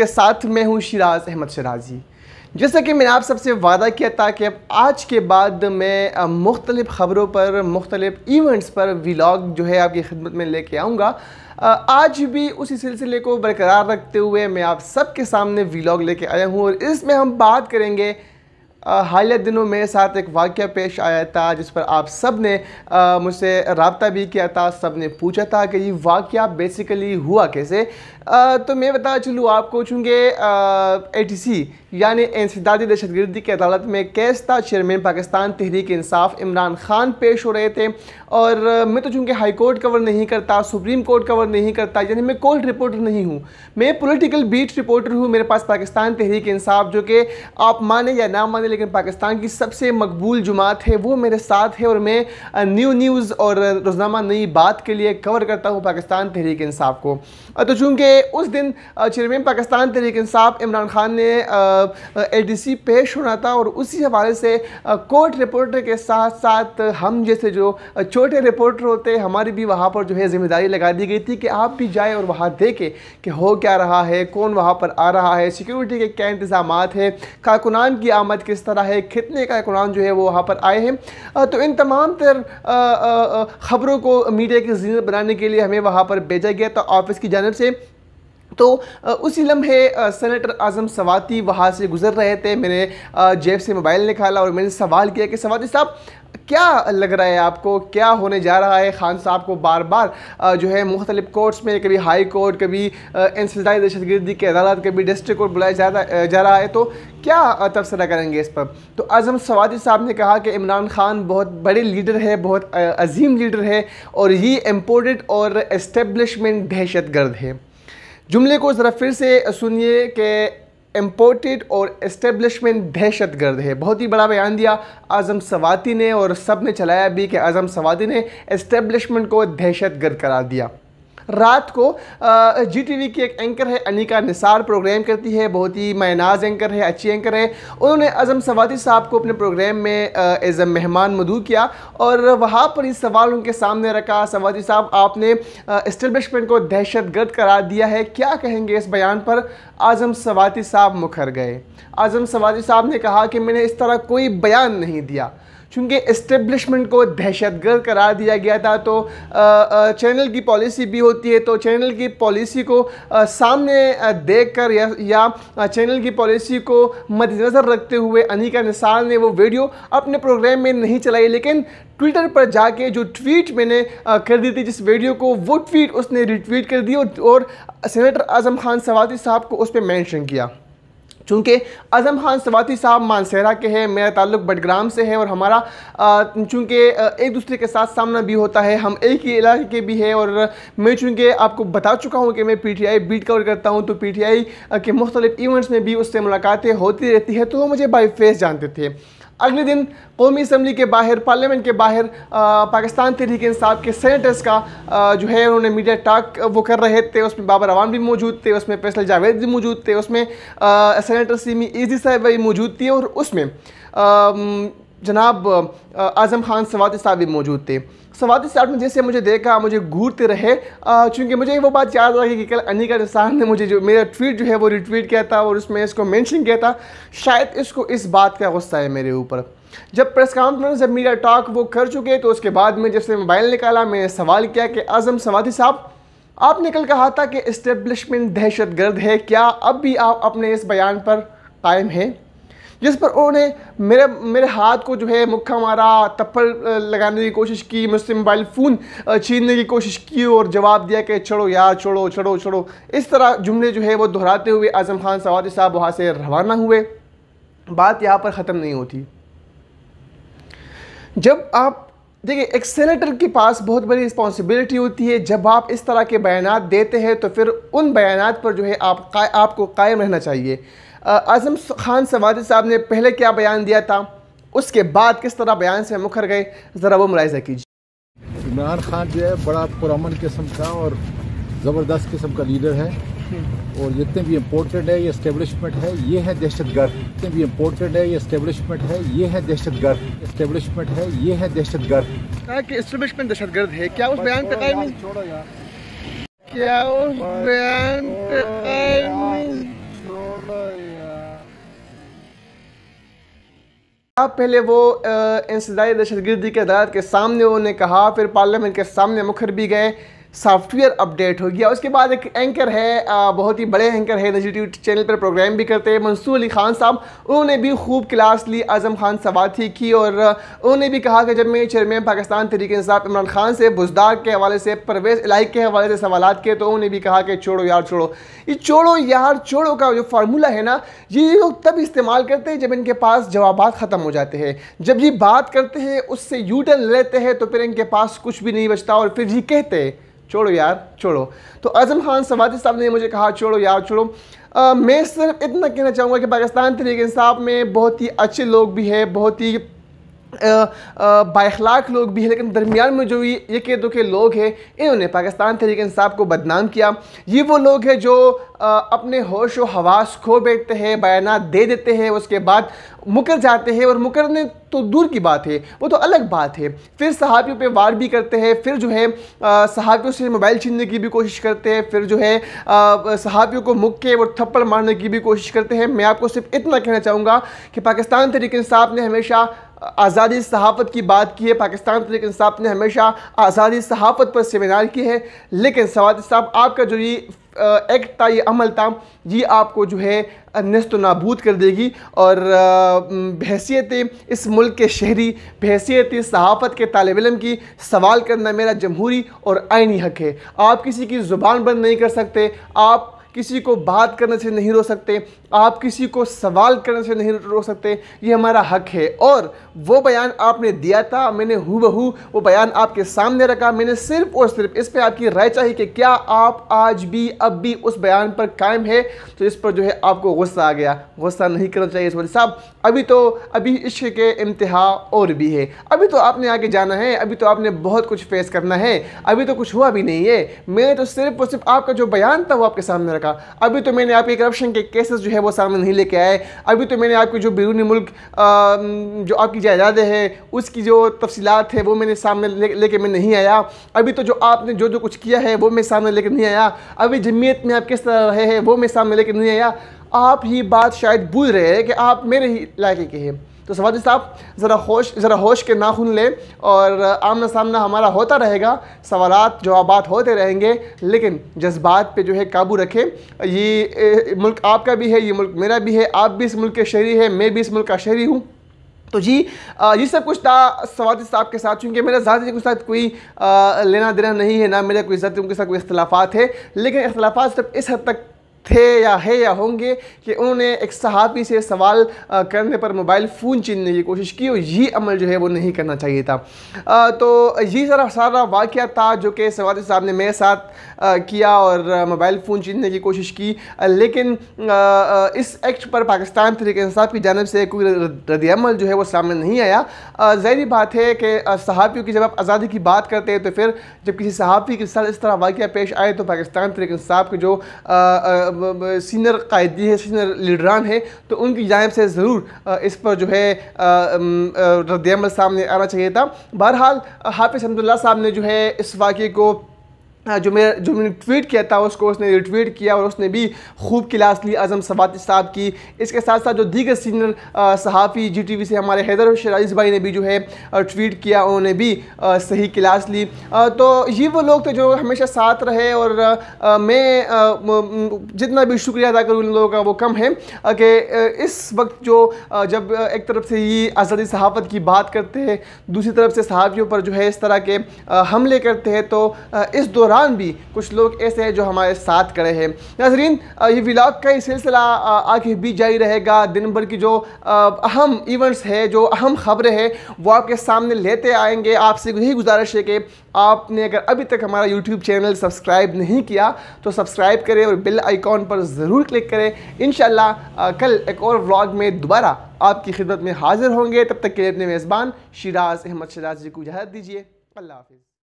के साथ मैं हूँ शिराज अहमद शराजी जैसा कि मैंने आप सबसे वादा किया था कि अब आज के बाद मैं मुख्तलिफ़ ख़बरों पर मुख्तलिफ़ इवेंट्स पर व्लाग जो है आपकी खिदमत में लेके आऊँगा आज भी उसी सिलसिले को बरकरार रखते हुए मैं आप सबके सामने व्लाग लेके आया हूँ और इसमें हम बात करेंगे हालिया दिनों मेरे साथ एक वाक्य पेश आया था जिस पर आप सब ने मुझसे रबता भी किया था सब ने पूछा था कि ये वाक्य बेसिकली हुआ कैसे आ, तो मैं बता चलूँ आपको चूँकि ए टी सी यानी इंसदादी दहशत गर्दी की अदालत में केस था चेयरमैन पाकिस्तान तहरीक इंसाफ इमरान खान पेश हो रहे थे और मैं तो चूँकि हाई कोर्ट कवर नहीं करता सुप्रीम कोर्ट कवर नहीं करता यानी मैं कोल्ड रिपोर्टर नहीं हूँ मैं पॉलिटिकल बीट रिपोर्टर हूँ मेरे पास पाकिस्तान तहरीक इंसाफ जो कि आप माने या ना माने लेकिन पाकिस्तान की सबसे मकबूल जुमात है वो मेरे साथ है और मैं न्यू न्यूज़ और रोज़नामा नई बात के लिए कवर करता हूँ पाकिस्तान तहरीक इंसाफ को तो चूँकि उस दिन चेयरमैन पाकिस्तान तहरीक इंसाफ इमरान खान ने एडीसी पेश होना था और उसी हवाले से कोर्ट रिपोर्टर के साथ साथ हम जैसे जो छोटे रिपोर्टर होते हमारी भी वहाँ पर जो है ज़िम्मेदारी लगा दी गई थी कि आप भी जाए और वहाँ देखें कि हो क्या रहा है कौन वहाँ पर आ रहा है सिक्योरिटी के क्या इंतज़ाम है कारकुनान की आमद किस तरह है कितने कारकुनान जो है वो वहाँ पर आए हैं तो इन तमाम तर ख़बरों को मीडिया की जीनत बनाने के लिए हमें वहाँ पर भेजा गया था ऑफिस की जानब से तो उसी लम्हे सेनेटर आज़म सवाती वहाँ से गुज़र रहे थे मैंने जेब से मोबाइल निकाला और मैंने सवाल किया कि सवाती साहब क्या लग रहा है आपको क्या होने जा रहा है खान साहब को बार बार जो है मुख्तलिफ कोर्ट्स में कभी हाई कोर्ट कभी इंसदाई दहशतगर्दी की अदालत कभी डिस्ट्रिक्ट कोर्ट बुलाया जा, जा रहा है तो क्या तबसरा करेंगे इस पर तो आज़म सवादी साहब ने कहा कि इमरान खान बहुत बड़े लीडर है बहुत अजीम लीडर है और ये इम्पोर्टेंट और इस्टेबलिशमेंट दहशत गर्द है जुमले को ज़रा फिर से सुनिए कि इम्पोर्टेड और इस्टेब्लिशमेंट दहशत गर्द है बहुत ही बड़ा बयान दिया आज़म सवाती ने और सब ने चलाया भी कि आज़म सवाती ने इस्टेब्लिशमेंट को दहशत गर्द करार दिया रात को जी टी वी की एक एंकर है अनिका निसार प्रोग्राम करती है बहुत ही मायनाज एंकर है अच्छी एंकर है उन्होंने अज़म सवाती साहब को अपने प्रोग्राम में एज ए मेहमान मदू किया और वहाँ पर ही सवाल उनके सामने रखा सवाती साहब आपने इस्टबलिशमेंट को दहशत गर्द करार दिया है क्या कहेंगे इस बयान पर आज़म सवाती साहब मुखर गए आज़म सवाती साहब ने कहा कि मैंने इस तरह कोई बयान नहीं दिया चूँकि इस्टेब्लिशमेंट को दहशतगर्द करार दिया गया था तो चैनल की पॉलिसी भी होती है तो चैनल की पॉलिसी को सामने देख कर या, या चैनल की पॉलिसी को मद्दनज़र रखते हुए अनिका निसार ने वो वीडियो अपने प्रोग्राम में नहीं चलाई लेकिन ट्विटर पर जाके जो ट्वीट मैंने कर दी थी जिस वीडियो को वो ट्वीट उसने रिट्वीट कर दी और, और सेनेटर आज़म खान सवाती साहब को उस पर मैंशन किया चूँकि अज़म खान सवाती साहब मानसहरा के हैं मेरा ताल्लुक बडग्राम से है और हमारा चूँकि एक दूसरे के साथ सामना भी होता है हम एक ही इलाके के भी हैं और मैं चूँकि आपको बता चुका हूँ कि मैं P T I beat cover करता हूँ तो पी टी आई के मुख्तलिफ इवेंट्स में भी उससे मुलाकातें होती रहती है तो वो मुझे बाई फेस जानते थे अगले दिन कौमी असम्बली के बाहर पार्लियामेंट के बाहर पाकिस्तान तहरीक इंसाफ के सेनेटर्स का आ, जो है उन्होंने मीडिया टाक वो कर रहे थे उसमें बाबर अवान भी मौजूद थे उसमें फैसल जावेद भी मौजूद थे उसमें सैनटर सीमी ईजी साहब भी मौजूद थी और उसमें जनाब आज़म खान सवात साहब भी मौजूद थे सवात साहब ने जैसे मुझे देखा मुझे घूरते रहे चूँकि मुझे वो बात याद आ कि कल अनिका निसार ने मुझे जो मेरा ट्वीट जो है वो रिट्वीट किया था और उसमें इसको मेंशन किया था शायद इसको इस बात का गुस्सा है मेरे ऊपर जब प्रेस कॉन्फ्रेंस जब मीडिया टॉक वो कर चुके तो उसके बाद में जैसे मोबाइल निकाला मैंने सवाल किया कि आज़म सवादी साहब आपने कल कहा था कि इस्टेब्लिशमेंट दहशत गर्द है क्या अब भी आप अपने इस बयान पर कायम हैं जिस पर उन्होंने मेरे मेरे हाथ को जो है मुक्का मारा थप्पड़ लगाने की कोशिश की मुझसे मोबाइल फ़ोन छीनने की कोशिश की और जवाब दिया कि छोड़ो यार छोड़ो छोड़ो छोड़ो इस तरह जुमले जो है वो दोहराते हुए आज़म खान सवारी साहब वहाँ से रवाना हुए बात यहाँ पर ख़त्म नहीं होती जब आप देखिए एक सेनेटर के पास बहुत बड़ी रिस्पॉन्सिबिलिटी होती है जब आप इस तरह के बयान देते हैं तो फिर उन बयान पर जो है आप का, आपको कायम रहना चाहिए आज़म खान सवादी साहब ने पहले क्या बयान दिया था उसके बाद किस तरह बयान से मुखर गए ज़रा वो मुलायजा कीजिए इमरान खान जो है बड़ा पुरान किस्म का और ज़बरदस्त किस्म का लीडर है और जितने भी इम्पोर्टेड है ये इस्टेबलिशमेंट है ये है दहशत गर्द जितने भी इम्पोर्टेड है ये इस्टेबलिशमेंट है ये है दहशत गर्द इस्टेबलिशमेंट है ये है दहशत गर्द इस्टेबलिशमेंट दहशत गर्द है क्या उस बयान पे क्या उस बयान पहले वो इंसदाई दहशत गर्दी के अदालत के सामने उन्होंने कहा फिर पार्लियामेंट के सामने मुखर भी गए सॉफ्टवेयर अपडेट हो गया उसके बाद एक एंकर है आ, बहुत ही बड़े एंकर है नजी टी चैनल पर प्रोग्राम भी करते हैं मंसूर अली खान साहब उन्होंने भी खूब क्लास ली आज़म खान सवाथी की और उन्होंने भी कहा कि जब मैं चेयरमैन पाकिस्तान तरीके साहब इमरान खान से बुजदार के हवाले से परवेज इलाही के हवाले से सवाल किए तो उन्होंने भी कहा कि छोड़ो यार छोड़ो ये छोड़ो यार छोड़ो का जो फार्मूला है ना ये लोग तब इस्तेमाल करते हैं जब इनके पास जवाब ख़त्म हो जाते हैं जब ये बात करते हैं उससे यूटर्न लेते हैं तो फिर इनके पास कुछ भी नहीं बचता और फिर ये कहते हैं छोड़ो यार छोड़ो तो अजम खान सवादी साहब ने मुझे कहा छोड़ो यार छोड़ो मैं सिर्फ इतना कहना चाहूँगा कि पाकिस्तान तरीके इंसाफ में बहुत ही अच्छे लोग भी हैं बहुत ही बाखलाक लोग भी हैं लेकिन दरमियान में जो ये के दो के लोग हैं इन्होंने पाकिस्तान तरीके इंसाफ को बदनाम किया ये वो लोग हैं जो आ, अपने होश व हवास खो बैठते हैं बयान दे देते हैं उसके बाद मुकर जाते हैं और मुकरने तो दूर की बात है वो तो अलग बात है फिर सहाफ़ियों पे वार भी करते हैं फिर जो है सहाफ़ियों से मोबाइल छीनने की भी कोशिश करते हैं फिर जो है सहाफ़ियों को मुक्के और थप्पड़ मारने की भी कोशिश करते हैं मैं आपको सिर्फ इतना कहना चाहूँगा कि पाकिस्तान तरीके साहब ने हमेशा आज़ादी सहाफ़त की बात की है पाकिस्तान तरीक साहब ने हमेशा आज़ादी सहाफ़त पर सेमिनार की है लेकिन सवाद साहब आपका जो ये एक्ट था ये अमल था ये आपको जो है नस्त नाबूद कर देगी और बहसीत इस मुल्क के शहरी बहसीत सहाफ़त के तालब इम की सवाल करना मेरा जमहूरी और आइनी हक है आप किसी की ज़ुबान बंद नहीं कर सकते आप किसी को बात करने से नहीं रो सकते आप किसी को सवाल करने से नहीं रो सकते ये हमारा हक है और वो बयान आपने दिया था मैंने हु बहू वो बयान आपके सामने रखा मैंने सिर्फ और सिर्फ इस पर आपकी राय चाहिए कि क्या आप आज भी अब भी उस बयान पर कायम है तो इस पर जो है आपको गुस्सा आ गया गुस्सा नहीं करना चाहिए सोरी साहब अभी तो अभी इश्क के इम्तहा और भी है अभी तो आपने आगे जाना है अभी तो आपने बहुत कुछ फेस करना है अभी तो कुछ हुआ भी नहीं है मैंने तो सिर्फ और सिर्फ आपका जो बयान था वो आपके सामने रखा अभी तो मैंने आपके करप्शन के केसेस जो है वो सामने नहीं लेके आए अभी तो मैंने आपके जो बैरूनी मुल्क आ, जो आपकी जायदादें हैं उसकी जो तफसीत है वो मैंने सामने ले, कर मैं नहीं आया अभी तो जो आपने जो जो कुछ किया है वो मैं सामने लेकर नहीं आया अभी जमीयत में आप किस तरह रहे हैं वो मैं सामने लेकर नहीं आया आप ये बात शायद भूल रहे हैं कि आप मेरे ही इलाके के हैं तो सवादी साहब ज़रा होश ज़रा होश के खुन लें और आमना सामना हमारा होता रहेगा सवाल जवाब होते रहेंगे लेकिन जज्बात पे जो है काबू रखें ये मुल्क आपका भी है ये मुल्क मेरा भी है आप भी इस मुल्क के शहरी है मैं भी इस मुल्क का शहरी हूँ तो जी आ, ये सब कुछ था सवादी साहब के साथ चूँकि मेरा ज़्यादा के साथ कोई आ, लेना देना नहीं है ना मेरा कोई ज़ाती उनके साथ कोई इख्तलाफात है लेकिन अख्तलाफा सिर्फ इस हद तक थे या है या होंगे कि उन्होंने एक सहाफ़ी से सवाल करने पर मोबाइल फ़ोन छीनने की कोशिश की और ये अमल जो है वो नहीं करना चाहिए था तो ये सारा सारा वाक़ था जो कि सवाल साहब ने मेरे साथ किया और मोबाइल फ़ोन छीनने की कोशिश की लेकिन इस एक्ट पर पाकिस्तान तरीके साहब की जानब से कोई रदल जो है वो सामने नहीं आया जहरी बात है कि सहाफ़ियों की जब आप आज़ादी की बात करते हैं तो फिर जब किसी सहाफ़ी के साथ इस तरह वाक़ पेश आए तो पाकिस्तान तरीके साहब के जो सीनियर कायदी है सीनियर लीडरान हैं तो उनकी जानब से ज़रूर इस पर जो है रद्दमल सामने आना चाहिए था बहरहाल हाफिज़ हमदुल्ला साहब ने जो है इस वाक़े को हाँ, जो मैं जो मैंने ट्वीट किया था उसको उसने रिट्वीट किया और उसने भी खूब क्लास ली अज़म सबाती साहब की इसके साथ साथ जो दीगर सीनियर सहाफ़ी जी टी वी से हमारे हैदर शराज भाई ने भी जो है ट्वीट किया उन्होंने भी आ, सही क्लास ली आ, तो ये वो लोग थे जो हमेशा साथ रहे और आ, मैं जितना भी शुक्रिया अदा करूँ उन लोगों का वो कम है कि इस वक्त जो जब एक तरफ से ये आज़ादी सहाफ़त की बात करते हैं दूसरी तरफ से सहाफ़ियों पर जो है इस तरह के हमले करते हैं तो इस दौरान दौरान भी कुछ लोग ऐसे हैं जो हमारे साथ खड़े हैं नाजरीन ये व्लाग का ये सिलसिला आगे भी जारी रहेगा दिन भर की जो अहम इवेंट्स है जो अहम खबरें हैं वो आपके सामने लेते आएंगे आपसे यही गुजारिश है कि आपने अगर अभी तक हमारा यूट्यूब चैनल सब्सक्राइब नहीं किया तो सब्सक्राइब करें और बिल आइकॉन पर ज़रूर क्लिक करें इन कल एक और व्लॉग में दोबारा आपकी खिदमत में हाजिर होंगे तब तक के लिए अपने मेज़बान शिराज अहमद शराज जी को इजाज़त दीजिए अल्लाह हाफिज़